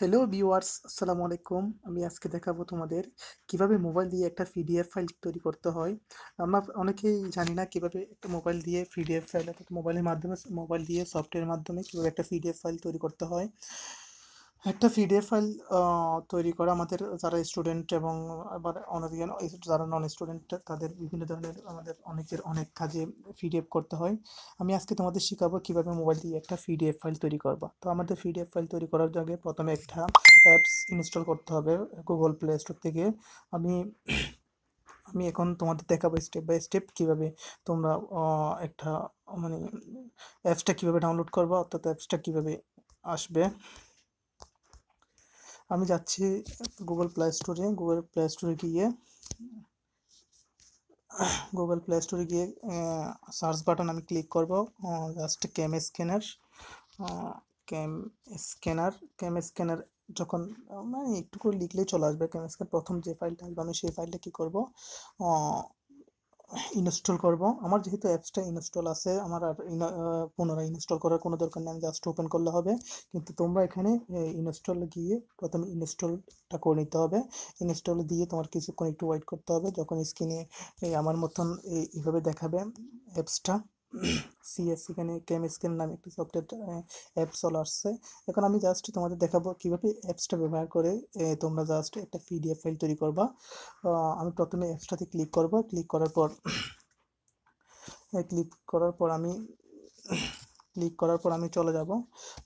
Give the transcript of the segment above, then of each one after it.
hello viewers আসসালামু আলাইকুম আমি আজকে দেখাবো তোমাদের কিভাবে মোবাইল দিয়ে একটা পিডিএফ ফাইল তৈরি করতে হয় আমরা অনেকেই জানি না কিভাবে একটা মোবাইল দিয়ে পিডিএফ ফাইল অর্থাৎ মোবাইলের মাধ্যমে মোবাইল দিয়ে সফটওয়্যারের মাধ্যমে কীভাবে একটা পিডিএফ ফাইল তৈরি করতে হয় একটা পিডিএফ ফাইল তৈরি করা আমাদের যারা স্টুডেন্ট এবং আবার অন্যদিকে যারা নন স্টুডেন্ট তাদের বিভিন্ন ধরনের আমাদের অনেকের অনেক কাজে পিডিএফ করতে হয় আমি আজকে তোমাদের শেখাবো কীভাবে মোবাইল দিয়ে একটা পিডিএফ ফাইল তৈরি করবা তো আমাদের পিডিএফ ফাইল তৈরি করার আগে প্রথমে একটা অ্যাপস ইনস্টল করতে হবে গুগল প্লে স্টোর থেকে আমি আমি এখন তোমাদের দেখাবো স্টেপ বাই স্টেপ কীভাবে তোমরা একটা মানে অ্যাপসটা কীভাবে ডাউনলোড করবা অর্থাৎ অ্যাপসটা কীভাবে আসবে আমি যাচ্ছি গুগল প্লে স্টোরে গুগল প্লে স্টোরে গিয়ে গুগল প্লে স্টোরে গিয়ে সার্চ বাটন আমি ক্লিক করব just CamScanner CamScanner CamScanner যখন মানে একটু করে লিখলেই চলে আসবে ক্যাম স্ক্যান প্রথম যে ফাইলটা আসবে আমি সেই ফাইলটা কী করবো ইনস্টল করব আমার যেহেতু অ্যাপসটা ইনস্টল আছে আমার আর পুনরায় ইনস্টল করার কোনো দরকার নেই আমি জাস্ট ওপেন করলে হবে কিন্তু তোমরা এখানে ইনস্টল গিয়ে প্রথমে ইনস্টলটা করে নিতে হবে ইনস্টল দিয়ে তোমার কিছুক্ষণ একটু ওয়েট করতে হবে যখন স্ক্রিনে আমার মতন এইভাবে দেখাবে অ্যাপসটা সিএস এখানে স্ক্যান নামে একটি সফটওয়্যার অ্যাপ চলে আসছে এখন আমি জাস্ট তোমাদের দেখাবো কীভাবে অ্যাপসটা ব্যবহার করে তোমরা জাস্ট একটা পিডিএফ ফাইল তৈরি করবা আমি প্রথমে অ্যাপসটাতে ক্লিক করব ক্লিক করার পর ক্লিক করার পর আমি ক্লিক করার পর আমি চলে যাব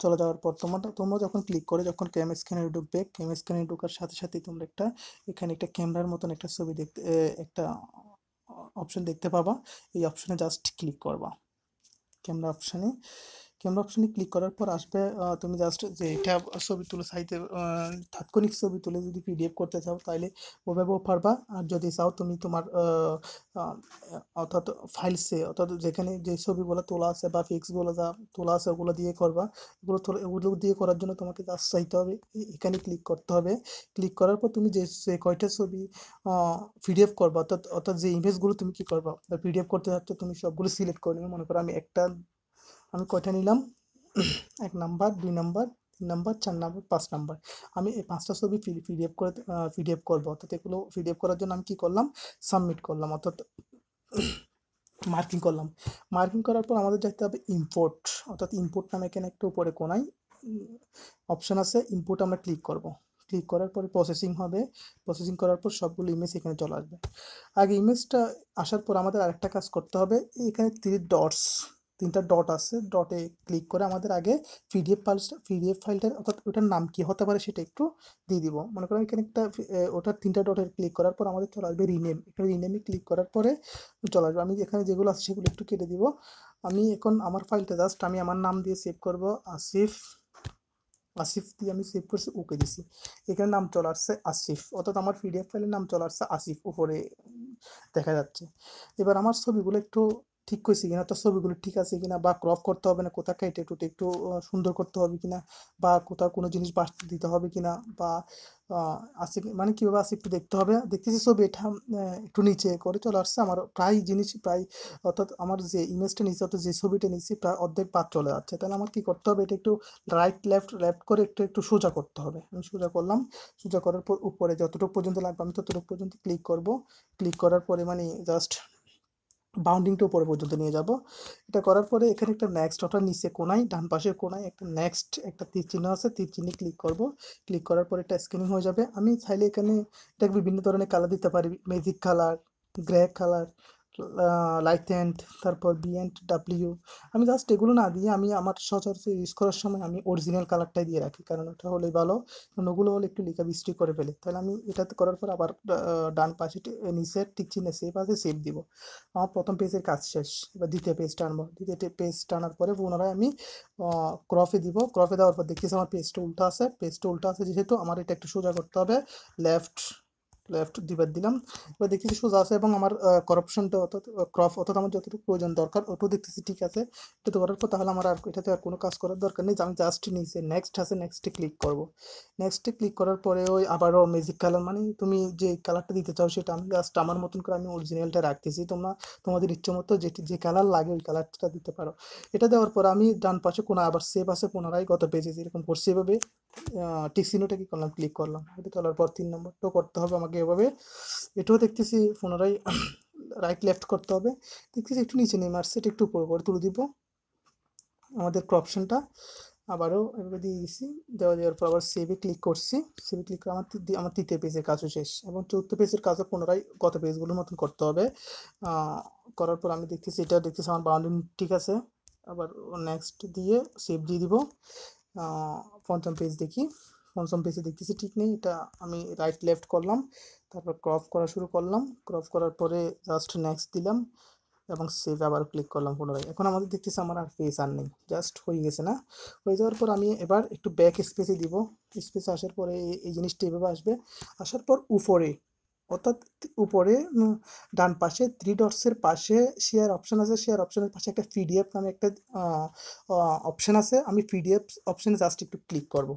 চলে যাওয়ার পর তোমরা তোমরা যখন ক্লিক করে যখন ক্যাম স্ক্যানে ঢুকবে ক্যাম স্ক্যানে ঢোকার সাথে সাথে তোমরা একটা এখানে একটা ক্যামেরার মতন একটা ছবি দেখতে একটা অপশন দেখতে পাবা এই অপশনে জাস্ট ক্লিক করবা ক্যামেরা অপশানে ক্যামেরা অপশনে ক্লিক করার পর আসবে তুমি জাস্ট যে এটা ছবি তুলে সাইতে তাৎক্ষণিক ছবি তুলে যদি পিডিএফ করতে চাও তাহলে ওভাবেও পারবা আর যদি চাও তুমি তোমার অর্থাৎ ফাইলসে অর্থাৎ যেখানে যে ছবিগুলো তোলা আছে বা ফিক্সগুলো যা তোলা আছে ওগুলো দিয়ে করবা এগুলো তোলা এগুলো দিয়ে করার জন্য তোমাকে জাস্ট চাইতে হবে এখানে ক্লিক করতে হবে ক্লিক করার পর তুমি যে যে কয়টা ছবি পিডিএফ করবা অর্থাৎ অর্থাৎ যে ইমেজগুলো তুমি কী করবা পিডিএফ করতে চাচ্ছ তুমি সবগুলো সিলেক্ট করলে মনে করো আমি একটা আমি কয়টা নিলাম এক নাম্বার দুই নাম্বার তিন নাম্বার চার নাম্বার পাঁচ নাম্বার আমি এই পাঁচটা ছবি পিডিএফ করে পিডিএফ করবো অর্থাৎ এগুলো পিডিএফ করার জন্য আমি কী করলাম সাবমিট করলাম অর্থাৎ মার্কিং করলাম মার্কিং করার পর আমাদের যেতে হবে ইম্পোর্ট অর্থাৎ ইম্পোর্ট নামে এখানে একটু উপরে কোনায় অপশান আছে ইম্পোর্ট আমরা ক্লিক করব ক্লিক করার পরে প্রসেসিং হবে প্রসেসিং করার পর সবগুলো ইমেজ এখানে চলে আসবে আগে ইমেজটা আসার পর আমাদের আরেকটা কাজ করতে হবে এখানে থ্রি ডটস তিনটা ডট আছে ডটে ক্লিক করে আমাদের আগে পিডিএফ ফাইলসটা পিডিএফ ফাইলটার অর্থাৎ ওটার নাম কী হতে পারে সেটা একটু দিয়ে দিব মনে করেন এখানে একটা ওটার তিনটা ডটে ক্লিক করার পর আমাদের চলে আসবে রিনেম এখানে রিনেমে ক্লিক করার পরে চলে আসবে আমি এখানে যেগুলো আছে সেগুলো একটু কেটে দিব আমি এখন আমার ফাইলটা জাস্ট আমি আমার নাম দিয়ে সেভ করব আসিফ আসিফ দিয়ে আমি সেভ করছি ওকে দিছি এখানে নাম চলে আসছে আসিফ অর্থাৎ আমার পিডিএফ ফাইলের নাম চলে আসছে আসিফ উপরে দেখা যাচ্ছে এবার আমার ছবিগুলো একটু ঠিক করছি কিনা তো ছবিগুলো ঠিক আছে কিনা বা ক্রপ করতে হবে না কোথা কেটে টুটে একটু সুন্দর করতে হবে কিনা বা কোথাও কোনো জিনিস বাঁচতে দিতে হবে কিনা বা আছে মানে কীভাবে আছে একটু দেখতে হবে দেখতেছি ছবি এটা একটু নিচে করে চলে আসছে আমার প্রায় জিনিস প্রায় অর্থাৎ আমার যে ইমেজটা নিচে অর্থাৎ যে ছবিটা নিচ্ছি প্রায় অর্ধেক পাত চলে যাচ্ছে তাহলে আমার কী করতে হবে এটা একটু রাইট লেফট লেফট করে একটু একটু সোজা করতে হবে আমি সোজা করলাম সোজা করার পর উপরে যতটুকু পর্যন্ত লাগবে আমি ততটুকু পর্যন্ত ক্লিক করব ক্লিক করার পরে মানে জাস্ট বাউন্ডিংটা উপরে পর্যন্ত নিয়ে যাব এটা করার পরে এখানে একটা নেক্সট অর্থাৎ নিচে কোনায় ডান পাশের কোনায় একটা নেক্সট একটা তীর চিহ্ন আছে তীর চিহ্নে ক্লিক করব ক্লিক করার পরে এটা স্ক্যানিং হয়ে যাবে আমি চাইলে এখানে এটা বিভিন্ন ধরনের কালার দিতে পারি ম্যাজিক কালার গ্রে কালার লাইথেন্ট তারপর বিএন্ড ডাব্লিউ আমি জাস্ট এগুলো না দিয়ে আমি আমার সচরাচর ইউজ করার সময় আমি অরিজিনাল কালারটাই দিয়ে রাখি কারণ ওটা হলেই ভালো কারণ ওগুলো হলে একটু লিকা বৃষ্টি করে ফেলে তাহলে আমি এটাতে করার পর আবার ডান পাশে নিচে ঠিক চিহ্নে সেভ আছে সেভ দিব আমার প্রথম পেজের কাজ শেষ এবার দ্বিতীয় পেজ টানবো দ্বিতীয় পেজ টানার পরে পুনরায় আমি ক্রফে দিব ক্রফে দেওয়ার পর দেখতেছি আমার পেজটা উল্টো আছে পেজটা উল্টো আছে যেহেতু আমার এটা একটু সোজা করতে হবে লেফট লেফট দুইবার দিলাম এবার দেখতেছি সোজা আছে এবং আমার করাপশনটা অর্থাৎ ক্রপ অর্থাৎ আমার যতটুকু প্রয়োজন দরকার ওটাও দেখতেছি ঠিক আছে এটা করার পর তাহলে আমার আর এটাতে আর কোনো কাজ করার দরকার নেই আমি জাস্ট নিচে নেক্সট আছে নেক্সটে ক্লিক করব নেক্সটে ক্লিক করার পরে ওই আবারও মেজিক কালার মানে তুমি যে কালারটা দিতে চাও সেটা আমি জাস্ট আমার মতন করে আমি অরিজিনালটা রাখতেছি তোমরা তোমাদের ইচ্ছে মতো যেটি যে কালার লাগে ওই কালারটা দিতে পারো এটা দেওয়ার পর আমি ডান পাশে কোনো আবার সেভ আছে পুনরায় গত পেজে যেরকম করছি এভাবে টিক চিহ্নটা কি করলাম ক্লিক করলাম এটা তোলার পর তিন নম্বরটাও করতে হবে আমাকে এভাবে এটাও দেখতেছি পুনরায় রাইট লেফট করতে হবে দেখতেছি একটু নিচে নেমে আসছে এটা একটু উপরে করে তুলে দিব আমাদের ক্রপশনটা আবারও এভাবে দিয়ে দিয়েছি দেওয়া দেওয়ার পর আবার সেভে ক্লিক করছি সেভে ক্লিক করে আমার আমার তৃতীয় পেজের কাজও শেষ এবং চতুর্থ পেজের কাজও পুনরায় গত পেজগুলোর মতন করতে হবে করার পর আমি দেখতেছি এটা দেখতেছি আমার বাউন্ডারি ঠিক আছে আবার নেক্সট দিয়ে সেভ দিয়ে দিব পঞ্চম পেজ দেখি পঞ্চম পেজে দেখতেছি ঠিক নেই এটা আমি রাইট লেফট করলাম তারপর ক্রপ করা শুরু করলাম ক্রপ করার পরে জাস্ট নেক্সট দিলাম এবং সেভ আবার ক্লিক করলাম পুনরায় এখন আমাদের দেখতেছি আমার আর পেজ আর নেই জাস্ট হয়ে গেছে না হয়ে যাওয়ার পর আমি এবার একটু ব্যাক স্পেসে দিব স্পেসে আসার পরে এই জিনিসটা এভাবে আসবে আসার পর উপরে অর্থাৎ উপরে ডান পাশে থ্রি ডটসের পাশে শেয়ার অপশান আছে শেয়ার অপশানের পাশে একটা পিডিএফ নামে একটা অপশান আছে আমি পিডিএফ অপশানে জাস্ট একটু ক্লিক করব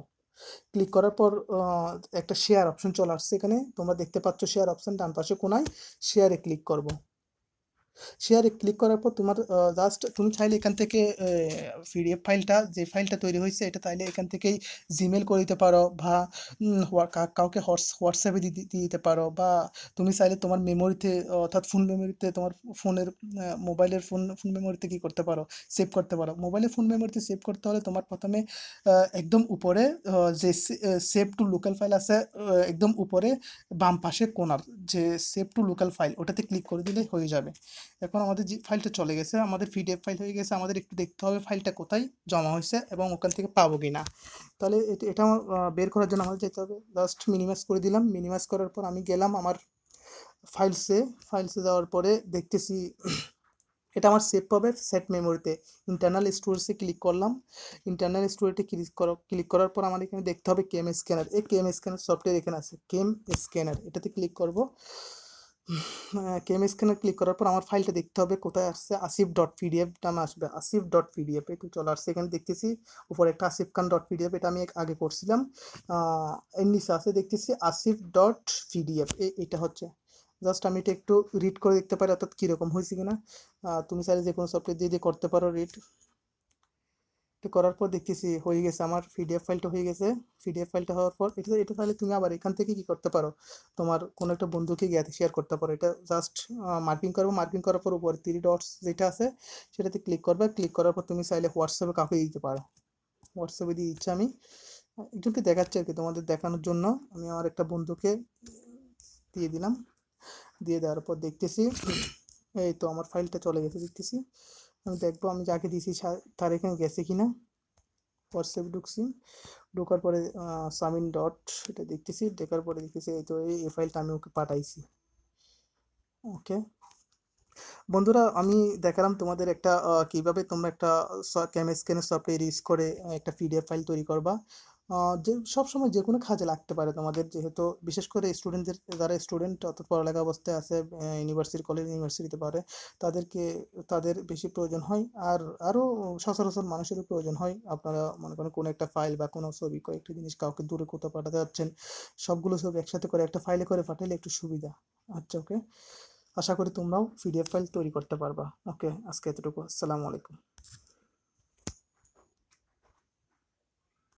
ক্লিক করার পর একটা শেয়ার অপশন চলে আসছে এখানে তোমরা দেখতে পাচ্ছ শেয়ার অপশান ডান পাশে কোনায় শেয়ারে ক্লিক করবো শেয়ারে ক্লিক করার পর তোমার জাস্ট তুমি চাইলে এখান থেকে পিডিএফ ফাইলটা যে ফাইলটা তৈরি হয়েছে এটা তাইলে এখান থেকেই জিমেল করে দিতে পারো বা কাউকে হোয়াটসঅ্যাপে দিয়ে দিতে পারো বা তুমি চাইলে তোমার মেমোরিতে অর্থাৎ ফোন মেমোরিতে তোমার ফোনের মোবাইলের ফোন ফোন মেমোরিতে কী করতে পারো সেভ করতে পারো মোবাইলের ফোন মেমোরিতে সেভ করতে হলে তোমার প্রথমে একদম উপরে যে সেভ টু লোকাল ফাইল আছে একদম উপরে বাম পাশে কোনার যে সেভ টু লোকাল ফাইল ওটাতে ক্লিক করে দিলে হয়ে যাবে এখন আমাদের যে ফাইলটা চলে গেছে আমাদের পিডিএফ ফাইল হয়ে গেছে আমাদের একটু দেখতে হবে ফাইলটা কোথায় জমা হয়েছে এবং ওখান থেকে পাবো কি না তাহলে এটা বের করার জন্য আমাদের যেতে হবে জাস্ট মিনিমাইজ করে দিলাম মিনিমাইজ করার পর আমি গেলাম আমার ফাইলসে ফাইলসে যাওয়ার পরে দেখতেছি এটা আমার সেভ পাবে সেট মেমোরিতে ইন্টারনাল স্টোরেজে ক্লিক করলাম ইন্টারনাল স্টোরেজে ক্লিক করো ক্লিক করার পর আমাদের এখানে দেখতে হবে কেম স্ক্যানার এই কেম স্ক্যানার সফটওয়্যার এখানে আছে কেম স্ক্যানার এটাতে ক্লিক করব কেম স্ক্যানার ক্লিক করার পর আমার ফাইলটা দেখতে হবে কোথায় আসছে আসিফ ডট পিডিএফ নামে আসবে আসিফ ডট পিডিএফ একটু চলে আসছে এখানে দেখতেছি উপরে একটা আসিফ খান ডট পিডিএফ এটা আমি আগে করছিলাম এর নিচে আছে দেখতেছি আসিফ ডট পিডিএফ এটা হচ্ছে জাস্ট আমি এটা একটু রিড করে দেখতে পারি অর্থাৎ কীরকম হয়েছে কিনা তুমি চাইলে যে কোনো সফটওয়্যার দিয়ে দিয়ে করতে পারো রিড এটি করার পর দেখতেছি হয়ে গেছে আমার পিডিএফ ফাইলটা হয়ে গেছে পিডিএফ ফাইলটা হওয়ার পর এটা এটা তাহলে তুমি আবার এখান থেকে কি করতে পারো তোমার কোনো একটা বন্ধুকে গিয়ে শেয়ার করতে পারো এটা জাস্ট মার্কিং করবো মার্কিং করার পর উপর থ্রি ডটস যেটা আছে সেটাতে ক্লিক করবে ক্লিক করার পর তুমি চাইলে হোয়াটসঅ্যাপে কাউকে দিতে পারো হোয়াটসঅ্যাপে দিয়ে দিচ্ছি আমি একজনকে দেখাচ্ছি আর কি তোমাদের দেখানোর জন্য আমি আমার একটা বন্ধুকে দিয়ে দিলাম দিয়ে দেওয়ার পর দেখতেছি এই তো আমার ফাইলটা চলে গেছে দেখতেছি আমি দেখবো আমি যাকে দিয়েছি তার এখানে গেছে কি না হোয়াটসঅ্যাপ ঢুকছি ঢোকার পরে সামিন ডট এটা দেখতেছি দেখার পরে দেখতেছি এই তো এই ফাইলটা আমি ওকে পাঠাইছি ওকে বন্ধুরা আমি দেখালাম তোমাদের একটা কিভাবে তোমরা একটা স্ক্যানের সফটওয়্যার ইউজ করে একটা পিডিএফ ফাইল তৈরি করবা যে সবসময় যে কোনো কাজে লাগতে পারে তোমাদের যেহেতু বিশেষ করে স্টুডেন্টদের যারা স্টুডেন্ট অর্থাৎ পড়ালেখা অবস্থায় আছে ইউনিভার্সিটি কলেজ ইউনিভার্সিটিতে পারে তাদেরকে তাদের বেশি প্রয়োজন হয় আর আরও সচরাচর মানুষেরও প্রয়োজন হয় আপনারা মনে করেন কোনো একটা ফাইল বা কোনো ছবি কয়েকটা জিনিস কাউকে দূরে কোথাও পাঠাতে যাচ্ছেন সবগুলো ছবি একসাথে করে একটা ফাইলে করে পাঠালে একটু সুবিধা আচ্ছা ওকে আশা করি তোমরাও পিডিএফ ফাইল তৈরি করতে পারবা ওকে আজকে এতটুকু আসসালামু আলাইকুম